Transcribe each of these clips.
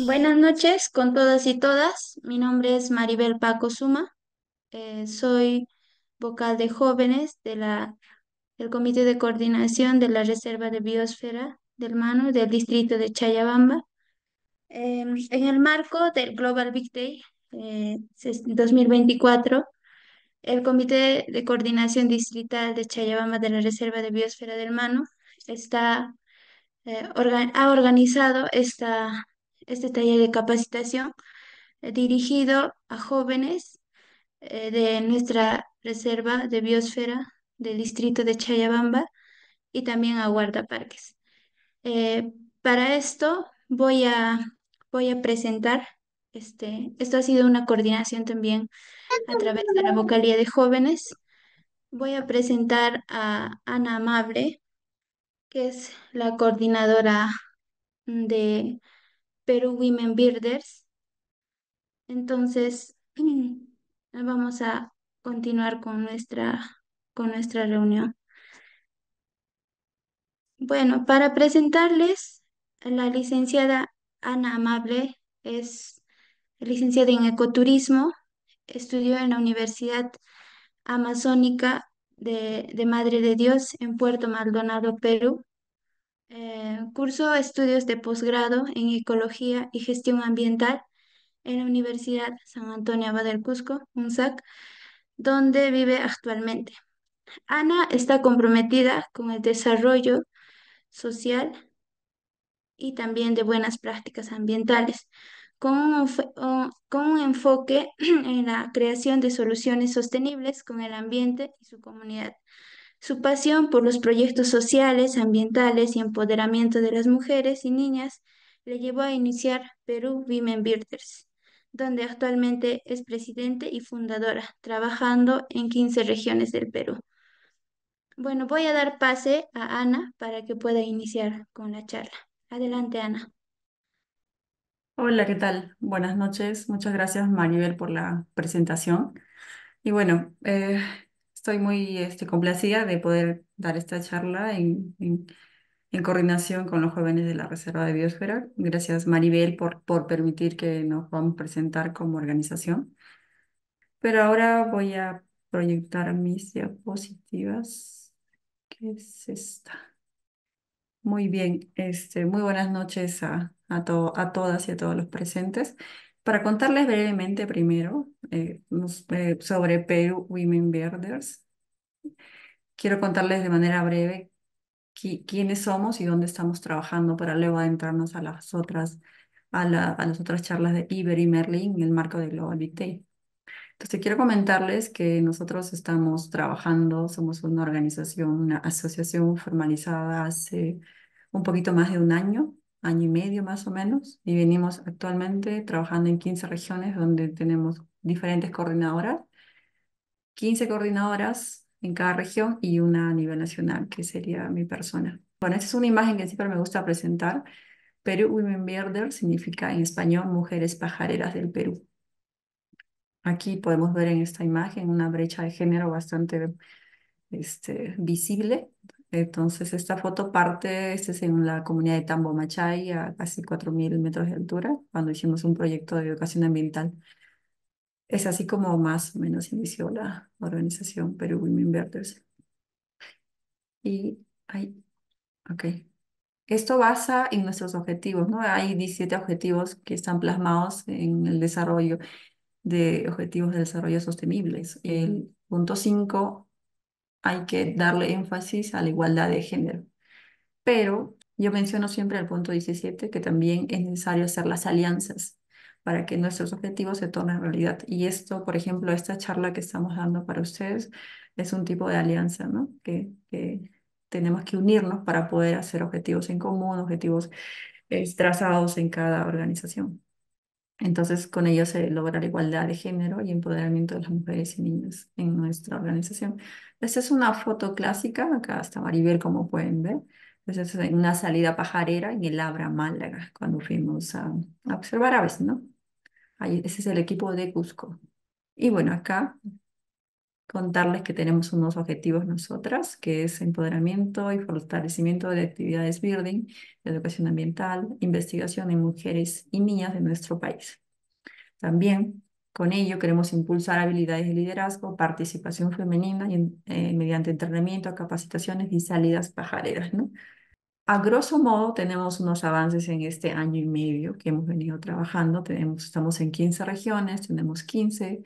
Buenas noches con todas y todas. Mi nombre es Maribel Paco Suma. Eh, soy vocal de jóvenes de la, del Comité de Coordinación de la Reserva de Biosfera del Manu del distrito de Chayabamba. Em, en el marco del Global Big Day 2024, eh, el Comité de Coordinación Distrital de Chayabamba de la Reserva de Biosfera del Manu está, eh, ha organizado esta este taller de capacitación eh, dirigido a jóvenes eh, de nuestra reserva de biosfera del distrito de Chayabamba y también a guardaparques. Eh, para esto voy a, voy a presentar, este, esto ha sido una coordinación también a través de la vocalía de jóvenes. Voy a presentar a Ana Amable, que es la coordinadora mm, de Perú Women Builders. Entonces, vamos a continuar con nuestra, con nuestra reunión. Bueno, para presentarles, la licenciada Ana Amable es licenciada en ecoturismo, estudió en la Universidad Amazónica de, de Madre de Dios en Puerto Maldonado, Perú. Eh, curso estudios de posgrado en Ecología y Gestión Ambiental en la Universidad San Antonio Abad del Cusco, UNSAC, donde vive actualmente. Ana está comprometida con el desarrollo social y también de buenas prácticas ambientales, con un, con un enfoque en la creación de soluciones sostenibles con el ambiente y su comunidad. Su pasión por los proyectos sociales, ambientales y empoderamiento de las mujeres y niñas le llevó a iniciar Perú Women Builders, donde actualmente es presidente y fundadora, trabajando en 15 regiones del Perú. Bueno, voy a dar pase a Ana para que pueda iniciar con la charla. Adelante, Ana. Hola, ¿qué tal? Buenas noches. Muchas gracias, Maribel, por la presentación. Y bueno, eh, estoy muy este, complacida de poder dar esta charla en, en, en, coordinación con los jóvenes de la Reserva de Biosfera. Gracias, Maribel, por, por permitir que nos podamos presentar como organización. Pero ahora voy a proyectar mis diapositivas. ¿Qué es esta? Muy bien, este, muy buenas noches a, a, a todas y a todos los presentes. Para contarles brevemente primero eh, eh, sobre Peru Women Birders, quiero contarles de manera breve quiénes somos y dónde estamos trabajando para luego adentrarnos a las otras, a, la, a las otras charlas de Iber y Merlin en el marco de Global Day. Entonces quiero comentarles que nosotros estamos trabajando, somos una organización, una asociación formalizada hace un poquito más de un año año y medio más o menos y venimos actualmente trabajando en 15 regiones donde tenemos diferentes coordinadoras, 15 coordinadoras en cada región y una a nivel nacional, que sería mi persona. Bueno, esta es una imagen que siempre me gusta presentar. Perú Women Birder significa en español mujeres pajareras del Perú. Aquí podemos ver en esta imagen una brecha de género bastante este, visible, entonces, esta foto parte, este es en la comunidad de Tambo Machay, a casi 4.000 metros de altura, cuando hicimos un proyecto de educación ambiental. Es así como más o menos inició la organización Perú Women Verdes Y ahí, ok. Esto basa en nuestros objetivos, ¿no? Hay 17 objetivos que están plasmados en el desarrollo de objetivos de desarrollo sostenibles. El punto 5 hay que darle énfasis a la igualdad de género. Pero yo menciono siempre al punto 17 que también es necesario hacer las alianzas para que nuestros objetivos se tornen realidad. Y esto, por ejemplo, esta charla que estamos dando para ustedes es un tipo de alianza, Que, tenemos que unirnos para poder hacer objetivos en común, objetivos eh, trazados en cada organización. Entonces, con ello se logra la igualdad de género y empoderamiento de las mujeres y niñas en nuestra organización. Esta es una foto clásica, acá está Maribel, como pueden ver. Esta es una salida pajarera en el Abra Málaga, cuando fuimos a, a observar aves, ¿no? Ahí, ese es el equipo de Cusco. Y bueno, acá contarles que tenemos unos objetivos nosotras, que es empoderamiento y fortalecimiento de actividades building, educación ambiental, investigación en mujeres y niñas de nuestro país. También con ello queremos impulsar habilidades de liderazgo, participación femenina y, eh, mediante entrenamiento, capacitaciones y salidas pajareras. ¿no? A grosso modo tenemos unos avances en este año y medio que hemos venido trabajando. Tenemos, estamos en 15 regiones, tenemos 15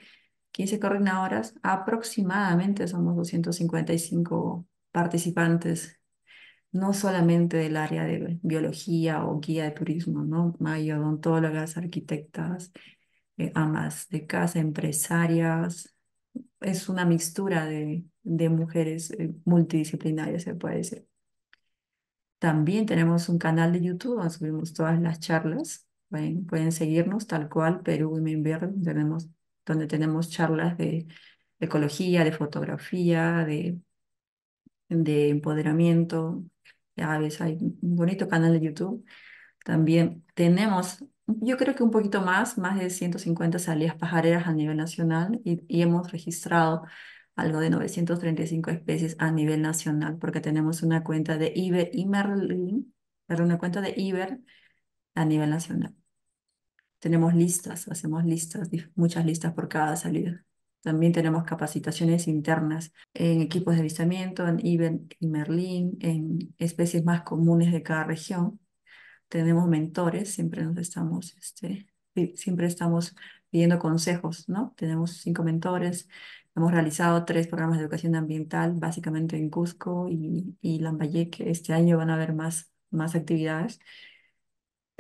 15 coordinadoras, aproximadamente somos 255 participantes, no solamente del área de biología o guía de turismo, ¿no? Hay odontólogas, arquitectas, eh, amas de casa, empresarias. Es una mixtura de, mujeres eh, multidisciplinarias, se puede decir. También tenemos un canal de YouTube donde subimos todas las charlas. Pueden, seguirnos tal cual, Perú y Invierno. Tenemos donde tenemos charlas de, ecología, de fotografía, de, empoderamiento. A veces hay un bonito canal de YouTube. También tenemos, yo creo que un poquito más, más de 150 salidas pajareras a nivel nacional y, hemos registrado algo de 935 especies a nivel nacional, porque tenemos una cuenta de Iber y Merlin, pero una cuenta de Iber a nivel nacional. Tenemos listas, hacemos listas, muchas listas por cada salida. También tenemos capacitaciones internas en equipos de avistamiento, en IBEN y Merlín, en especies más comunes de cada región. Tenemos mentores, siempre nos estamos, este, siempre estamos pidiendo consejos, ¿no? Tenemos cinco mentores, hemos realizado tres programas de educación ambiental, básicamente en Cusco y, y Lambayeque. Este año van a haber más, más actividades.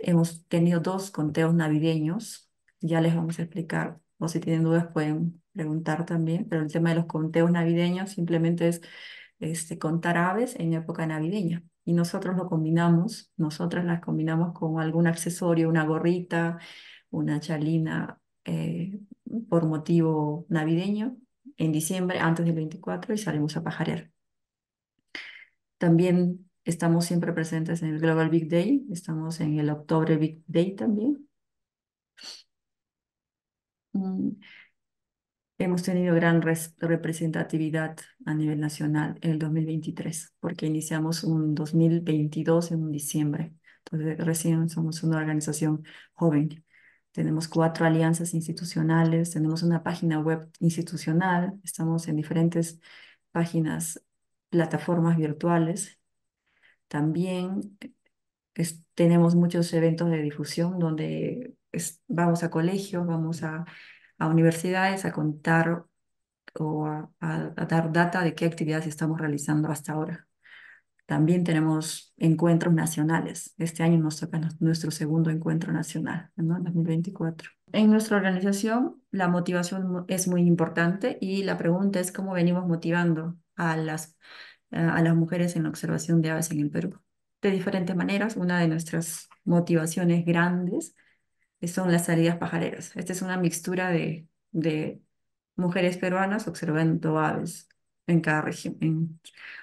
Hemos tenido dos conteos navideños, ya les vamos a explicar, o si tienen dudas pueden preguntar también, pero el tema de los conteos navideños simplemente es este, contar aves en época navideña. Y nosotros lo combinamos, nosotras las combinamos con algún accesorio, una gorrita, una chalina, eh, por motivo navideño, en diciembre, antes del 24, y salimos a pajarear. También Estamos siempre presentes en el Global Big Day, estamos en el Octubre Big Day también. Mm, hemos tenido gran representatividad a nivel nacional en el 2023, porque iniciamos un 2022 en diciembre. Entonces, recién somos una organización joven. Tenemos cuatro alianzas institucionales, tenemos una página web institucional, estamos en diferentes páginas, plataformas virtuales también tenemos muchos eventos de difusión donde vamos a colegios, vamos a, universidades a contar o a, dar data de qué actividades estamos realizando hasta ahora. También tenemos encuentros nacionales. Este año nos toca nuestro segundo encuentro nacional, En 2024. En nuestra organización, la motivación es muy importante y la pregunta es cómo venimos motivando a las a las mujeres en la observación de aves en el Perú. De diferentes maneras, una de nuestras motivaciones grandes son las salidas pajareras. Esta es una mixtura de, mujeres peruanas observando aves en cada región.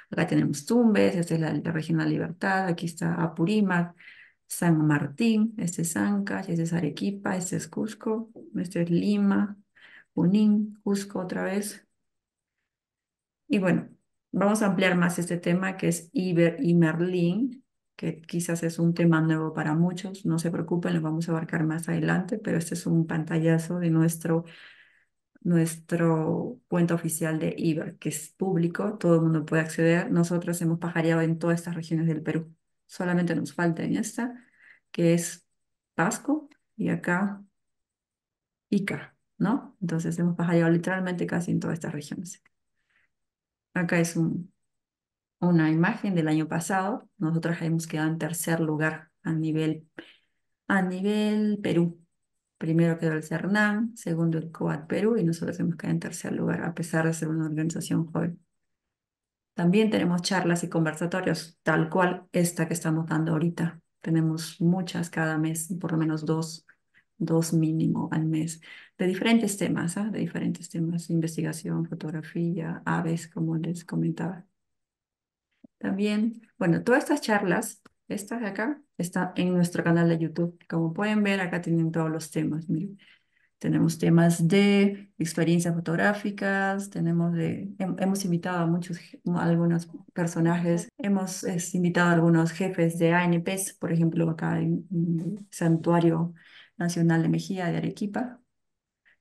Acá tenemos Tumbes, esta es la, región de Libertad, aquí está Apurímac, San Martín, este es Ancas, este es Arequipa, este es Cusco, este es Lima, Junín, Cusco otra vez. Y bueno, Vamos a ampliar más este tema que es Iber y Merlin, que quizás es un tema nuevo para muchos. No se preocupen, lo vamos a abarcar más adelante, pero este es un pantallazo de nuestro nuestro cuenta oficial de IBER, que es público, todo el mundo puede acceder. Nosotros hemos pajareado en todas estas regiones del Perú. Solamente nos falta en esta, que es Pasco y acá Ica, ¿no? Entonces hemos pajareado literalmente casi en todas estas regiones. Acá es una imagen del año pasado. Nosotros hemos quedado en tercer lugar a nivel, a nivel Perú. Primero quedó el CERNAM, segundo el COAT Perú y nosotros hemos quedado en tercer lugar a pesar de ser una organización joven. También tenemos charlas y conversatorios, tal cual esta que estamos dando ahorita. Tenemos muchas cada mes, por lo menos dos dos mínimo al mes, de diferentes temas, ¿ah? de diferentes temas, investigación, fotografía, aves, como les comentaba. También, bueno, todas estas charlas, estas de acá, está en nuestro canal de YouTube. Como pueden ver, acá tienen todos los temas. Miren, tenemos temas de experiencias fotográficas, tenemos de, hemos invitado a muchos, algunos personajes, hemos invitado a algunos jefes de ANPs, por ejemplo, acá en, en Santuario Nacional de Mejía de Arequipa.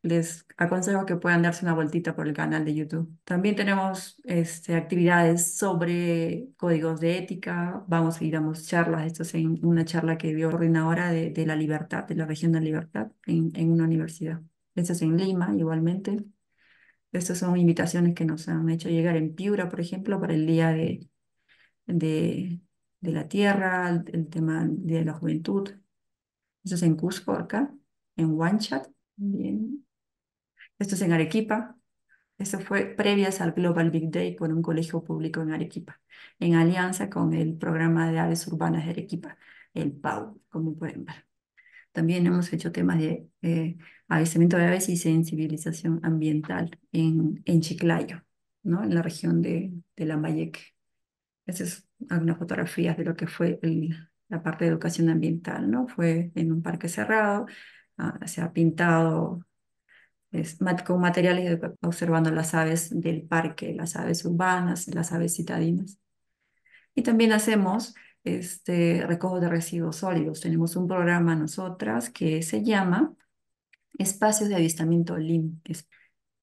Les aconsejo que puedan darse una vueltita por el canal de YouTube. También tenemos este, actividades sobre códigos de ética. Vamos y damos charlas. Esto es en una charla que dio Orden de, de la libertad, de la región de la libertad, en, una universidad. Esto es en Lima, igualmente. Estas son invitaciones que nos han hecho llegar en Piura, por ejemplo, para el Día de, de, la Tierra, el, el tema de la juventud, esto es en Cusco, acá, en Wanchat. Bien. Esto es en Arequipa. Esto fue previas al Global Big Day con un colegio público en Arequipa, en alianza con el programa de aves urbanas de Arequipa, el PAU, como pueden ver. También hemos hecho temas de eh, avistamiento de aves y sensibilización ambiental en, en Chiclayo, ¿no? en la región de, de Lambayeque. Esas son algunas fotografías de lo que fue el, la parte de educación ambiental, ¿no? Fue en un parque cerrado, ah, se ha pintado es, con materiales observando las aves del parque, las aves urbanas, las aves citadinas. Y también hacemos este recojo de residuos sólidos. Tenemos un programa nosotras que se llama Espacios de Avistamiento LIM.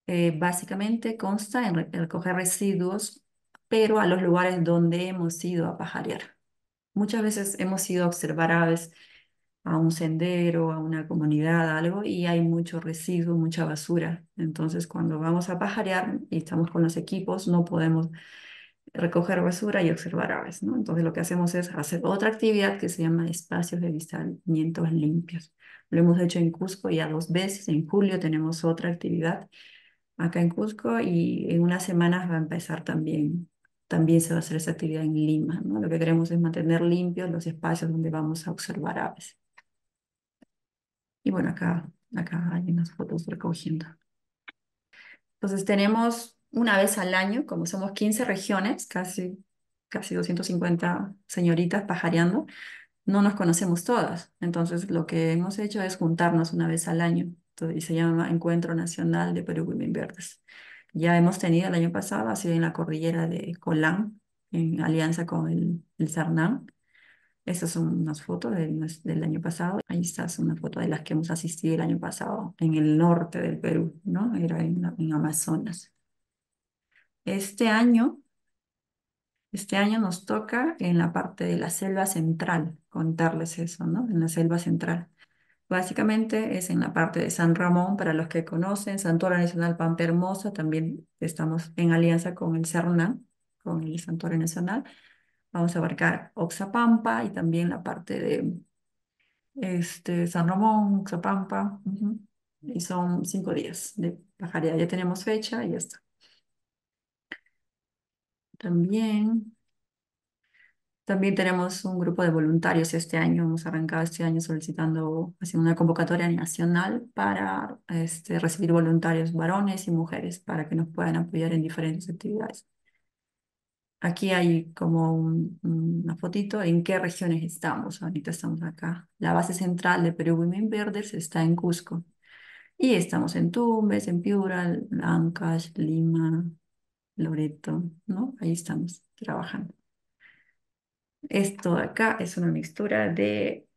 Eh, básicamente consta en recoger residuos, pero a los lugares donde hemos ido a pajarear. Muchas veces hemos ido a observar aves a un sendero, a una comunidad, algo, y hay mucho residuo, mucha basura. Entonces, cuando vamos a pajarear y estamos con los equipos, no podemos recoger basura y observar aves, ¿no? Entonces, lo que hacemos es hacer otra actividad que se llama espacios de avistamientos limpios. Lo hemos hecho en Cusco ya dos veces, en julio tenemos otra actividad acá en Cusco y en unas semanas va a empezar también también se va a hacer esa actividad en Lima. ¿no? Lo que queremos es mantener limpios los espacios donde vamos a observar aves. Y bueno, acá, acá hay unas fotos recogiendo. Entonces tenemos una vez al año, como somos 15 regiones, casi, casi 250 señoritas pajareando, no nos conocemos todas. Entonces lo que hemos hecho es juntarnos una vez al año y se llama Encuentro Nacional de Perú Women Verdes. Ya hemos tenido el año pasado, ha sido en la cordillera de Colán, en alianza con el, el Sarnán. Estas son unas fotos del, año pasado. Ahí está, es una foto de las que hemos asistido el año pasado en el norte del Perú, ¿no? Era en, en Amazonas. Este año, este año nos toca en la parte de la selva central, contarles eso, ¿no? En la selva central. Básicamente es en la parte de San Ramón, para los que conocen, Santuario Nacional Pampa Hermosa, también estamos en alianza con el CERNA, con el Santuario Nacional. Vamos a abarcar Oxapampa y también la parte de este, San Ramón, Oxapampa. Y son cinco días de bajaría, Ya tenemos fecha y ya está. También también tenemos un grupo de voluntarios este año, hemos arrancado este año solicitando, haciendo una convocatoria nacional para este, recibir voluntarios varones y mujeres para que nos puedan apoyar en diferentes actividades. Aquí hay como una fotito en qué regiones estamos. Ahorita estamos acá. La base central de Perú Women Verdes está en Cusco. Y estamos en Tumbes, en Piura, Ancash, Lima, Loreto, ¿no? Ahí estamos trabajando. Esto de acá es una mixtura de,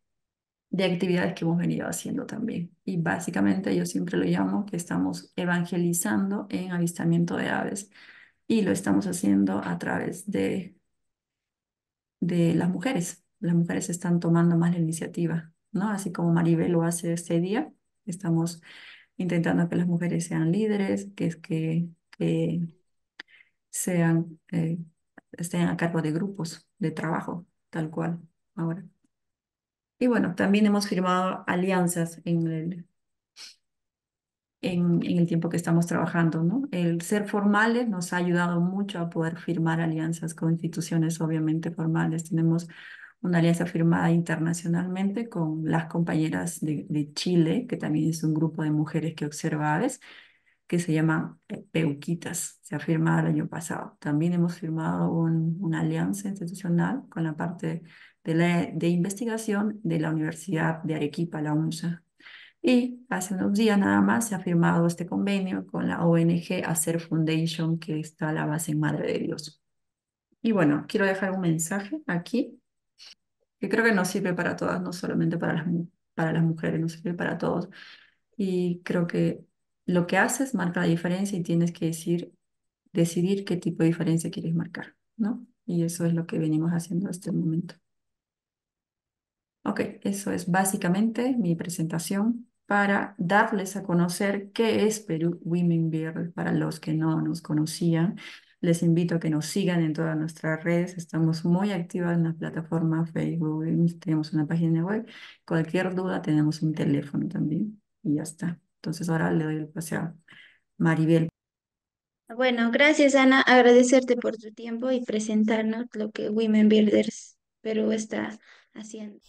actividades que hemos venido haciendo también. Y básicamente yo siempre lo llamo que estamos evangelizando en avistamiento de aves y lo estamos haciendo a través de, de las mujeres. Las mujeres están tomando más la iniciativa, ¿no? Así como Maribel lo hace este día, estamos intentando que las mujeres sean líderes, que, sean eh, estén a cargo de grupos de trabajo, tal cual ahora. Y bueno, también hemos firmado alianzas en el, en, el tiempo que estamos trabajando, ¿no? El ser formales nos ha ayudado mucho a poder firmar alianzas con instituciones obviamente formales. Tenemos una alianza firmada internacionalmente con las compañeras de, de Chile, que también es un grupo de mujeres que observa aves, que se llama eh, Peuquitas, se ha firmado el año pasado. También hemos firmado un, una alianza institucional con la parte de, de investigación de la Universidad de Arequipa, la UNSA. Y hace unos días nada más se ha firmado este convenio con la ONG Hacer Foundation, que está a la base en Madre de Dios. Y bueno, quiero dejar un mensaje aquí, que creo que nos sirve para todas, no solamente para las, para las mujeres, nos sirve para todos. Y creo que lo que haces marca la diferencia y tienes que decir, decidir qué tipo de diferencia quieres marcar, ¿no? Y eso es lo que venimos haciendo hasta el momento. Ok, eso es básicamente mi presentación para darles a conocer qué es Perú Women Beer para los que no nos conocían. Les invito a que nos sigan en todas nuestras redes. Estamos muy activas en la plataforma Facebook, tenemos una página web. Cualquier duda tenemos un teléfono también. Y ya está. Entonces ahora le doy el pase a Maribel. Bueno, gracias Ana, agradecerte por tu tiempo y presentarnos lo que Women Builders Perú está haciendo.